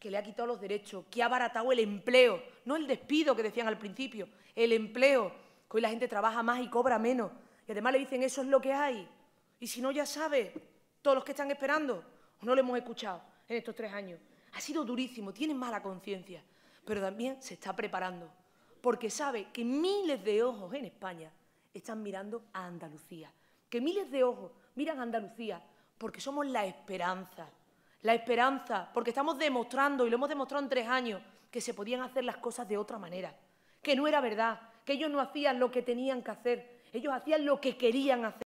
que le ha quitado los derechos, que ha abaratado el empleo, no el despido que decían al principio, el empleo, que hoy la gente trabaja más y cobra menos. Y además le dicen, eso es lo que hay. Y si no, ya sabe, todos los que están esperando, no lo hemos escuchado en estos tres años. Ha sido durísimo, tiene mala conciencia, pero también se está preparando, porque sabe que miles de ojos en España están mirando a Andalucía, que miles de ojos miran a Andalucía porque somos la esperanza, la esperanza, porque estamos demostrando, y lo hemos demostrado en tres años, que se podían hacer las cosas de otra manera, que no era verdad, que ellos no hacían lo que tenían que hacer, ellos hacían lo que querían hacer.